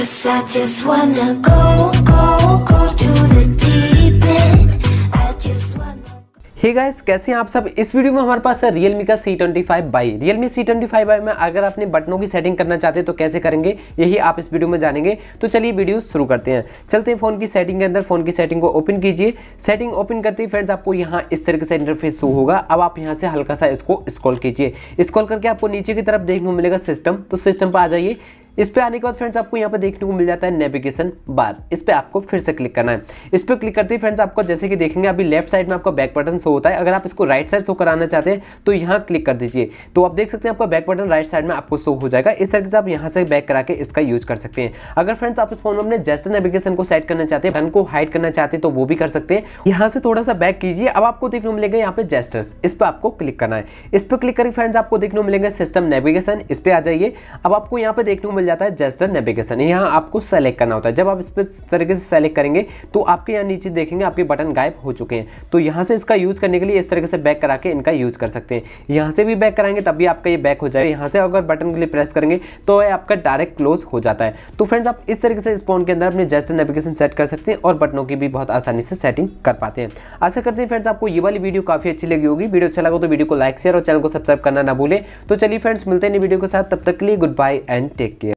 Cause I hey guys कैसे हैं आप सब इस वीडियो में हमारे पास है Realme का C25 twenty five Y Realme C twenty five Y में अगर आपने बटनों की सेटिंग करना चाहते हैं तो कैसे करेंगे यही आप इस वीडियो में जानेंगे तो चलिए वीडियो शुरू करते हैं चलते हैं फ़ोन की सेटिंग के अंदर फ़ोन की सेटिंग को ओपन कीजिए सेटिंग ओपन करते ही फ्रेंड्स आपको यहाँ इस तरीके से इंटरफेस शो होगा अब आप यहाँ से हल्का सा इसको स्कॉल कीजिए स्कॉल करके आपको नीचे की तरफ देखने को मिलेगा सिस्टम तो सिस्टम पर आ जाइए इस पे आने के बाद फ्रेंड्स आपको यहाँ पर देखने को मिल जाता है नेविगेशन बार इस पर आपको फिर से क्लिक करना है इस पर क्लिक करते ही फ्रेंड्स आपको जैसे कि देखेंगे अभी लेफ्ट साइड में आपका बैक बटन शो होता है अगर आप इसको राइट साइड शो कराना चाहते हैं तो यहाँ क्लिक कर दीजिए तो आप देख सकते हैं आपका बैक बटन राइट साइड में आपको शो हो जाएगा इस तरीके से आप यहाँ से बैक करा के इसका यूज कर सकते हैं अगर फ्रेंड्स आप इस फोन में अपने जैसे नेविगेशन को सेट करना चाहते हैं को हाइड करना चाहते हैं तो वो भी कर सकते हैं यहाँ से थोड़ा सा बैक कीजिए अब आपको देखने को मिलेगा यहाँ पे जेस्टर्स इस पर आपको क्लिक करना है इस पर क्लिक करके फ्रेंड्स आपको देखने को मिलेंगे सिस्टम नेविगेशन इस पर आ जाइए अब आपको यहाँ पे देखने को मिल जाता है जेस्टर नेविगेशन यहाँ आपको सेलेक्ट करना होता है जब आप इस पर तरीके से सेलेक्ट करेंगे तो आपके यहाँ नीचे देखेंगे आपके बटन गायब हो चुके हैं तो यहाँ से इसका यूज़ करने के लिए इस तरीके से बैक करा के इनका यूज़ कर सकते हैं यहाँ से भी बैक कराएंगे तब भी आपका ये बैक हो जाएगा यहाँ से अगर बटन के लिए प्रेस करेंगे तो यह आपका डायरेक्ट क्लोज हो जाता है तो फ्रेंड्स आप इस तरीके से फोन के अंदर अपने जेस्टर नेविगेशन सेट कर सकते हैं और बटनों की भी बहुत आसानी से सेटिंग कर पाते हैं आशा करते हैं फ्रेंड्स आपको ये वाली वीडियो काफ़ी अच्छी लगी होगी वीडियो अच्छा लगा तो वीडियो को लाइक शेयर और चैनल को सब्सक्राइब करना ना भूलें तो चलिए फ्रेंड्स मिलते हैं वीडियो के साथ तब तक के लिए goodbye and take care